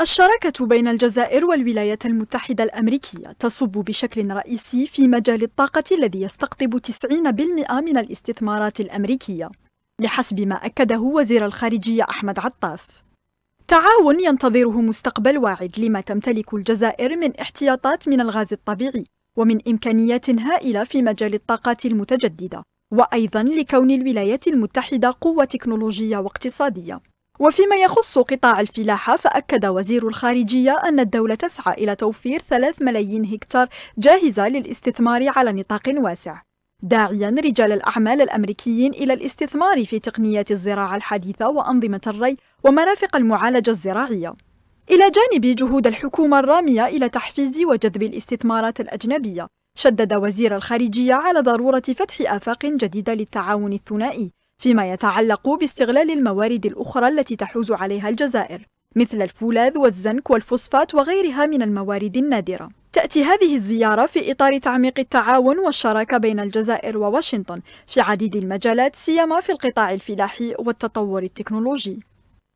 الشراكة بين الجزائر والولايات المتحدة الأمريكية تصب بشكل رئيسي في مجال الطاقة الذي يستقطب 90% من الاستثمارات الأمريكية بحسب ما أكده وزير الخارجية أحمد عطاف تعاون ينتظره مستقبل واعد لما تمتلك الجزائر من احتياطات من الغاز الطبيعي ومن إمكانيات هائلة في مجال الطاقات المتجددة وأيضا لكون الولايات المتحدة قوة تكنولوجية واقتصادية وفيما يخص قطاع الفلاحة فأكد وزير الخارجية أن الدولة تسعى إلى توفير 3 ملايين هكتار جاهزة للاستثمار على نطاق واسع داعيا رجال الأعمال الأمريكيين إلى الاستثمار في تقنيات الزراعة الحديثة وأنظمة الري ومرافق المعالجة الزراعية إلى جانب جهود الحكومة الرامية إلى تحفيز وجذب الاستثمارات الأجنبية شدد وزير الخارجية على ضرورة فتح آفاق جديدة للتعاون الثنائي فيما يتعلق باستغلال الموارد الأخرى التي تحوز عليها الجزائر مثل الفولاذ والزنك والفوسفات وغيرها من الموارد النادرة تأتي هذه الزيارة في إطار تعميق التعاون والشراكة بين الجزائر وواشنطن في عديد المجالات سيما في القطاع الفلاحي والتطور التكنولوجي